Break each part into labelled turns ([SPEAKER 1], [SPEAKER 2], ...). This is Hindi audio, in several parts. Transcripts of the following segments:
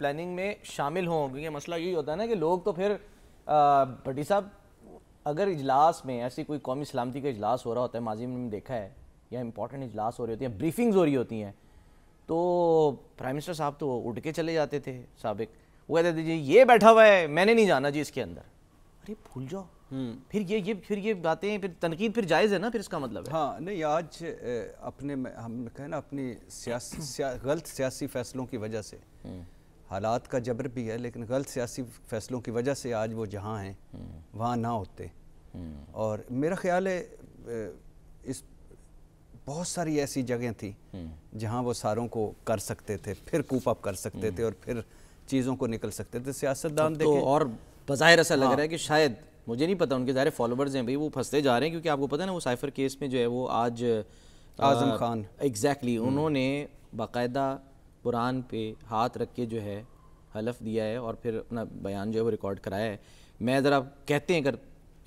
[SPEAKER 1] प्लानिंग में शामिल हों क्योंकि मसला यही होता है ना कि लोग तो फिर भट्टी साहब अगर इजलास में ऐसी कोई कौमी सलामती का इजलास हो रहा होता है माजी में देखा है या इंपॉर्टेंट इजलास हो रही होती है ब्रीफिंग्स हो रही होती हैं तो प्राइम मिनिस्टर साहब तो उठ के चले जाते थे सबक वो कहते थे जी ये बैठा हुआ है मैंने नहीं जाना जी इसके अंदर अरे भूल जाओ हम्म। फिर ये ये फिर ये बातें फिर तनकीद फिर जायज़ है ना फिर इसका मतलब है हाँ नहीं आज
[SPEAKER 2] अपने हम कहें ना अपनी सिया, गलत सियासी फैसलों की वजह से हम्म। हालात का जबर भी है लेकिन गलत सियासी फैसलों की वजह से आज वो जहाँ हैं वहाँ ना होते और मेरा ख्याल है इस बहुत सारी ऐसी जगह थी जहाँ वो सारों को कर सकते थे फिर कूप अप कर सकते थे और फिर
[SPEAKER 1] चीज़ों को निकल सकते थे सियासतदान तो और बाहिर ऐसा लग हाँ। रहा है कि शायद मुझे नहीं पता उनके ज़ाहिर फॉलोवर्स हैं भाई वो फंसते जा रहे हैं क्योंकि आपको पता है ना वो साइफर केस में जो है वो आज आजम खान एग्जैक्टली हम्म। उन्होंने बाकायदा कुरान पे हाथ रख के जो है हलफ दिया है और फिर अपना बयान जो है वो रिकॉर्ड कराया है मैं ज़रा कहते हैं अगर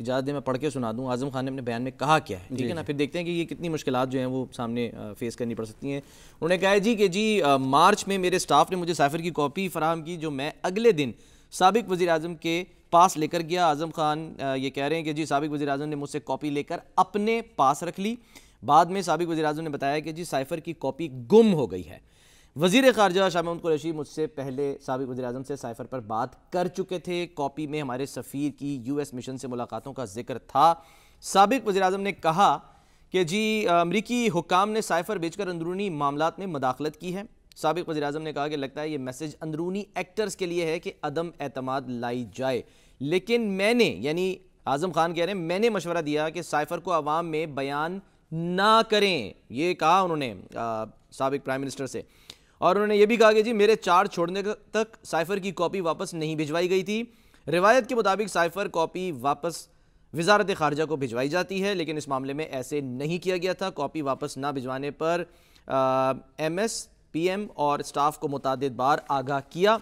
[SPEAKER 1] इजाज़त दें मैं पढ़ के सुना दूँ आज़म खान ने अपने बयान में कहा क्या है ठीक है ना फिर देखते हैं कि ये कितनी मुश्किल जो हैं वो सामने फेस करनी पड़ सकती हैं उन्होंने कहा है जी कि जी मार्च में मेरे स्टाफ ने मुझे साइफर की कॉपी फराहम की जो मैं अगले दिन सबक वजी अजम के पास लेकर गया आज़म खान ये कह रहे हैं कि जी सबक वजी अजम ने मुझसे कॉपी लेकर अपने पास रख ली बाद में सबक वजी अजम ने बताया कि जी साइफर की कॉपी गुम हो गई है वजीर खारजा शाह महमूद कुरैशी मुझसे पहले सबक वजी अजम से साइफर पर बात कर चुके थे कॉपी में हमारे सफ़ीर की यू एस मिशन से मुलाकातों का जिक्र था सबक वजी अजम ने कहा कि जी अमरीकी हुकाम ने साइफर बेचकर अंदरूनी मामला में मदाखलत की है सबक वजी अजम ने कहा कि लगता है ये मैसेज अंदरूनी एक्टर्स के लिए है कि अदम अतमाद लाई जाए लेकिन मैंने यानी आजम खान कह रहे हैं मैंने मशवरा दिया कि साइफर को आवाम में बयान ना करें ये कहा उन्होंने सबक प्राइम मिनिस्टर से और उन्होंने ये भी कहा कि जी मेरे चार्ज छोड़ने तक साइफर की कॉपी वापस नहीं भिजवाई गई थी रिवायत के मुताबिक साइफर कॉपी वापस वजारत खारजा को भिजवाई जाती है लेकिन इस मामले में ऐसे नहीं किया गया था कॉपी वापस ना भिजवाने पर एम एस पी एम और स्टाफ को मुतद बार आगाह किया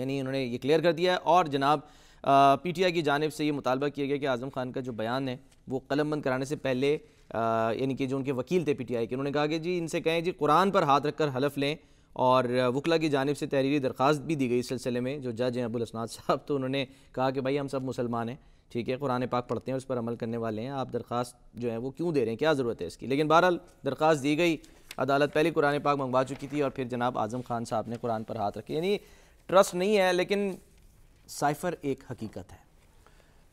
[SPEAKER 1] यानी उन्होंने ये क्लियर कर दिया है और जनाब पी टी आई की जानब से ये मुतालबा किया गया कि आज़म खान का जो बयान है वो कलमबंद कराने से पहले यानी कि जो उनके वकील थे पी टी आई के उन्होंने कहा कि जी इनसे कहें जी कुरान पर हाथ रख कर हलफ लें और वकला की जानब से तहरीरी दरख्वास्त भी दी गई इस सिलसिले में जो जज हैं अबुलसनाद साहब तो उन्होंने कहा कि भाई हम सब मुसलमान हैं ठीक है कुरान पाक पढ़ते हैं उस पर अमल करने वाले हैं आप दरख्वास्त जो है वो क्यों दे रहे हैं क्या ज़रूरत है इसकी लेकिन बहरहाल दरख्वास्त दी गई अदालत पहले कुरान पाक मंगवा चुकी थी और फिर जनाब आज़म खान साहब ने कुरान पर हाथ रखे यानी ट्रस्ट नहीं है लेकिन साइफ़र एक हकीकत है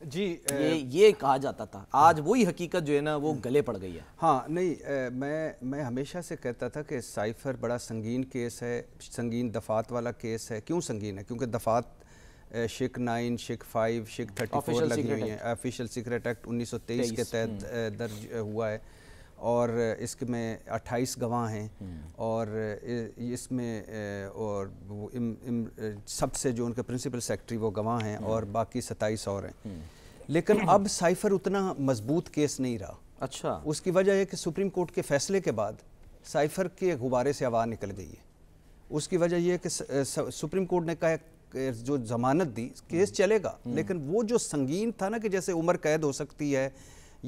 [SPEAKER 1] जी ये ये कहा जाता था आज वही हकीकत जो है ना वो गले पड़ गई है हाँ नहीं ए, मैं
[SPEAKER 2] मैं हमेशा से कहता था कि साइफर बड़ा संगीन केस है संगीन दफात वाला केस है क्यों संगीन है क्योंकि दफात शिक नाइन शिक फाइव शिक थर्टी फोर लगी हुई है ऑफिशियल सीक्रेट एक्ट 1923 के तहत हम्म। दर्ज हुआ है और इसमें 28 गवाह हैं और इसमें और इम, इम, सबसे जो उनके प्रिंसिपल सेक्रेटरी वो गवाह हैं और बाकी 27 और हैं लेकिन अब साइफर उतना मजबूत केस नहीं रहा अच्छा उसकी वजह है कि सुप्रीम कोर्ट के फैसले के बाद साइफर के गुब्बारे से आवाज़ निकल गई है उसकी वजह यह है कि सुप्रीम कोर्ट ने कहा जो जमानत दी केस चलेगा लेकिन वो जो संगीन था ना कि जैसे उम्र कैद हो सकती है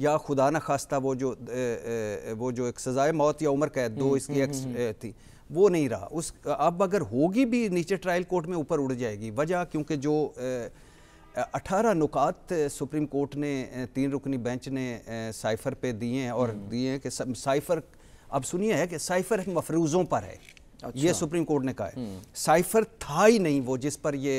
[SPEAKER 2] या खुदा न खास्ता वो जो ए, ए, वो जो एक सज़ाए मौत या उम्र कैद दो हम्म, इसकी हम्म, एक हम्म। थी वो नहीं रहा उस अब अगर होगी भी नीचे ट्रायल कोर्ट में ऊपर उड़ जाएगी वजह क्योंकि जो अठारह नुकात सुप्रीम कोर्ट ने तीन रुकनी बेंच ने साइफर पे दिए हैं और दिए हैं कि साइफर अब सुनिए है कि साइफर मफरूज़ों पर है अच्छा। ये सुप्रीम कोर्ट ने कहा है हम्म। साइफर था ही नहीं वो जिस पर ये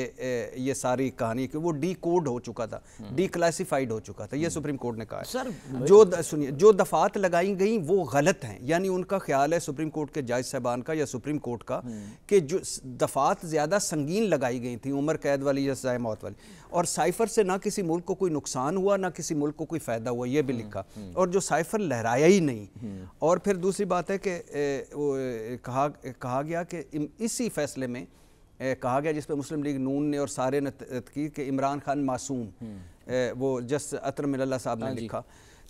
[SPEAKER 2] ये सारी कहानी कि वो डी कोड हो चुका था हम्म। डी क्लासीफाइड हो चुका था ये हम्म। सुप्रीम कोर्ट ने कहा है सर जो सुनिए जो दफात लगाई गई वो गलत हैं यानी उनका ख्याल है सुप्रीम कोर्ट के जायज साहबान का या सुप्रीम कोर्ट का कि जो दफात ज़्यादा संगीन लगाई गई थी उम्र कैद वाली या सजाए मौत वाली और साइफर से ना किसी मुल्क को कोई नुकसान हुआ ना किसी मुल्क को कोई फ़ायदा हुआ ये भी लिखा और जो साइफर लहराया ही नहीं और फिर दूसरी बात है कि कहा कहा गया कि इसी फैसले में कहा गया जिस पर मुस्लिम लीग नून ने और सारे ने की कि इमरान खान मासूम हम्म। वो जस अतर मिल्ला साहब ने हाँ लिखा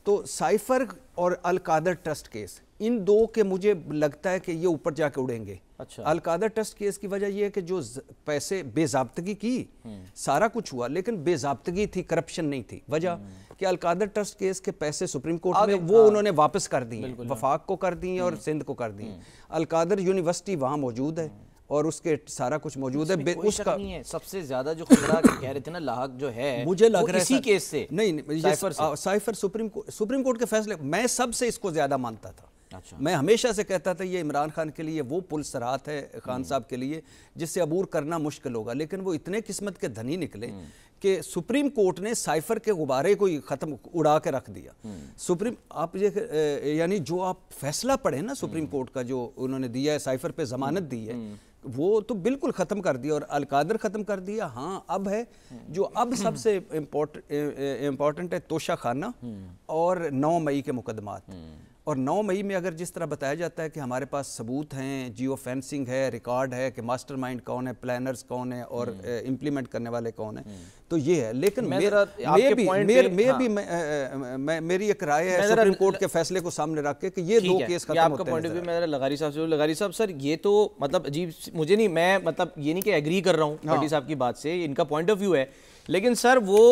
[SPEAKER 2] तो साइफर और अलकादर ट्रस्ट केस इन दो के मुझे लगता है कि ये ऊपर जाके उड़ेंगे अच्छा अलकादर ट्रस्ट केस की वजह यह है कि जो पैसे बेजाबतगी की सारा कुछ हुआ लेकिन बेजाबतगी थी करप्शन नहीं थी वजह कि अलकादर ट्रस्ट केस के पैसे सुप्रीम कोर्ट में वो हाँ। उन्होंने वापस कर दिए हाँ। वफाक को कर दिए और हम्म। सिंध को कर दिए हम्म। अलकादर यूनिवर्सिटी वहाँ मौजूद है और उसके सारा कुछ मौजूद है उसका नहीं है सबसे ज्यादा जो खतरा कह रहे थे ना लाहक जो है मुझे लग रहा है इसी केस से नहीं cipher supreme court supreme court के फैसले मैं सबसे इसको ज्यादा मानता था अच्छा। मैं हमेशा से कहता था ये इमरान खान के लिए वो पुल सरात है खान हम्म। साहब के लिए जिससे अबूर करना मुश्किल होगा लेकिन वो इतने किस्मत के धनी निकले हम्म। कि सुप्रीम कोर्ट ने साइफर के गुब्बारे को ही ख़त्म उड़ा के रख दिया हम्म। सुप्रीम आप ये यानी जो आप फैसला पढ़े ना सुप्रीम कोर्ट का जो उन्होंने दिया है साइफर पर जमानत दी है वो तो बिल्कुल ख़त्म कर दिया और अलकादर ख़त्म कर दिया हाँ अब है जो अब सबसे इम्पोर्टेंट है तोशा खाना और नौ मई के मुकदमात और 9 मई में अगर जिस तरह बताया जाता है कि हमारे पास सबूत हैं जियो फेंसिंग है रिकॉर्ड है कि मास्टरमाइंड कौन है प्लानर्स कौन है और हम्म। इम्प्लीमेंट करने वाले कौन है हम्म। तो ये है लेकिन मेरी एक राय है सुप्रीम कोर्ट के फैसले को सामने रख के कि ये दो केस लगारी
[SPEAKER 1] साहब लगारी साहब सर ये तो मतलब अजीब मुझे नहीं मैं मतलब ये नहीं कि एग्री कर रहा हूँ हाँ। साहब की बात से इनका पॉइंट ऑफ व्यू है लेकिन सर वो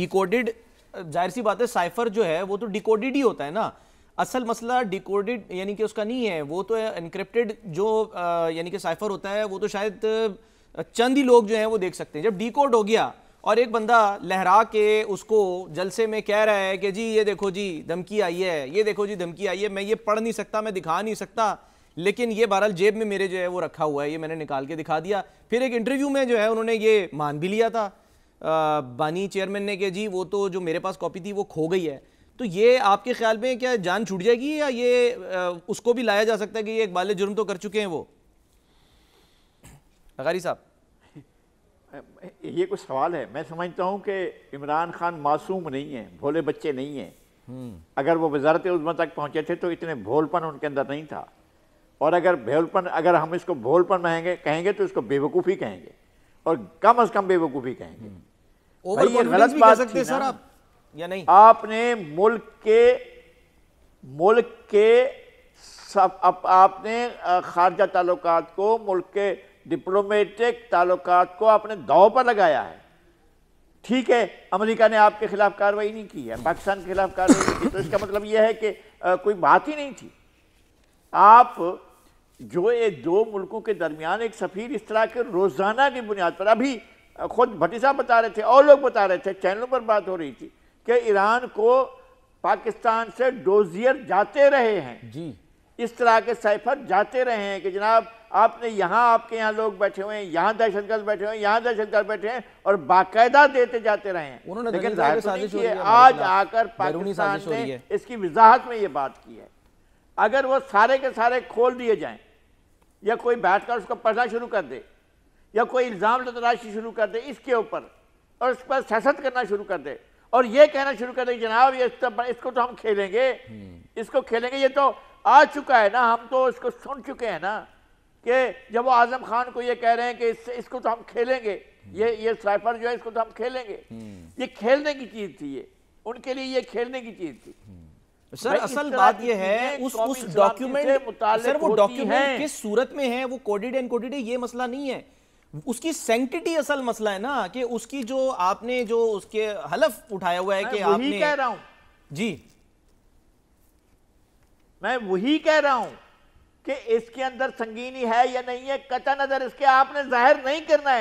[SPEAKER 1] डिकोडेड जाहिर सी बात है साइफर जो है वो तो डिकोडेड ही होता है ना असल मसला डिकोडेड यानी कि उसका नहीं है वो तो इनक्रिप्टेड जो यानी कि साइफर होता है वो तो शायद चंद ही लोग जो हैं वो देख सकते हैं जब डिकोड हो गया और एक बंदा लहरा के उसको जलसे में कह रहा है कि जी ये देखो जी धमकी आई है ये देखो जी धमकी आई है मैं ये पढ़ नहीं सकता मैं दिखा नहीं सकता लेकिन ये बहरहाल जेब में मेरे जो है वो रखा हुआ है ये मैंने निकाल के दिखा दिया फिर एक इंटरव्यू में जो है उन्होंने ये मान भी लिया था बानी चेयरमैन ने कि जी वो तो जो मेरे पास कॉपी थी वो खो गई है तो ये आपके ख्याल में क्या जान छूट जाएगी या ये आ, उसको भी लाया
[SPEAKER 3] जा सकता है कि ये एक इकबाल जुर्म तो कर चुके हैं वो अगारी साहब ये कुछ सवाल है मैं समझता हूँ कि इमरान खान मासूम नहीं है भोले बच्चे नहीं हैं हम्म। अगर वो वजारत उजमा तक पहुँचे थे तो इतने भोलपन उनके अंदर नहीं था और अगर भोलपन अगर हम इसको भोलपन माहेंगे कहेंगे तो इसको बेवकूफ़ी कहेंगे और कम अज़ कम बेवकूफ़ी कहेंगे हम्म। भाई ये गलत बात सकते सर आप या नहीं आपने मुल्क के मुल्क के सब आप, आपने खारजा ताल्लुक को मुल्क के डिप्लोमेटिक ताल्लुक को आपने दाव पर लगाया है ठीक है अमेरिका ने आपके खिलाफ कार्रवाई नहीं की है पाकिस्तान के खिलाफ कार्रवाई नहीं की तो इसका मतलब यह है कि आ, कोई बात ही नहीं थी आप जो ये दो मुल्कों के दरमियान एक सफ़ीर इस तरह के रोज़ाना की बुनियाद पर अभी खुद भट्टी साहब बता रहे थे और लोग बता रहे थे चैनलों पर बात हो रही थी कि ईरान को पाकिस्तान से डोजियर जाते रहे हैं जी इस तरह के साइफर जाते रहे हैं कि जनाब आपने यहाँ आपके यहाँ लोग बैठे हुए हैं यहाँ दहशत गर्द बैठे हुए हैं यहाँ दहशत गर्द बैठे हैं और बाकायदा देते जाते रहे हैं लेकिन तो आज आकर पाकिस्तान ने इसकी वजाहत में ये बात की है अगर वो सारे के सारे खोल दिए जाए या कोई बैठ कर उसको पढ़ना शुरू कर दे या कोई इल्ज़ाम लतराशी शुरू कर दे इसके ऊपर और उस पर सियासत करना शुरू कर दे और ये कहना शुरू कर दे जनाब ये इसको तो हम खेलेंगे इसको खेलेंगे ये तो आ चुका है ना हम तो इसको सुन चुके हैं ना कि जब वो आजम खान को ये कह रहे हैं कि इससे इसको तो हम खेलेंगे ये ये साइफर जो है इसको तो हम खेलेंगे ये खेलने की चीज़ थी ये उनके लिए ये खेलने की चीज़ थी सर असल बात यह है उस उस डॉक्यूमेंट सर वो डॉक्यूमेंट किस
[SPEAKER 1] सूरत में है वो कोडिड एनकोडिड है ये मसला नहीं है उसकी सेंटिटी असल मसला है ना कि उसकी जो आपने जो उसके हलफ उठाया हुआ है कि आपने कह रहा
[SPEAKER 3] हूं जी मैं वही कह रहा हूं कि इसके अंदर संगीनी है या नहीं है कचा नजर इसके आपने जाहिर नहीं करना है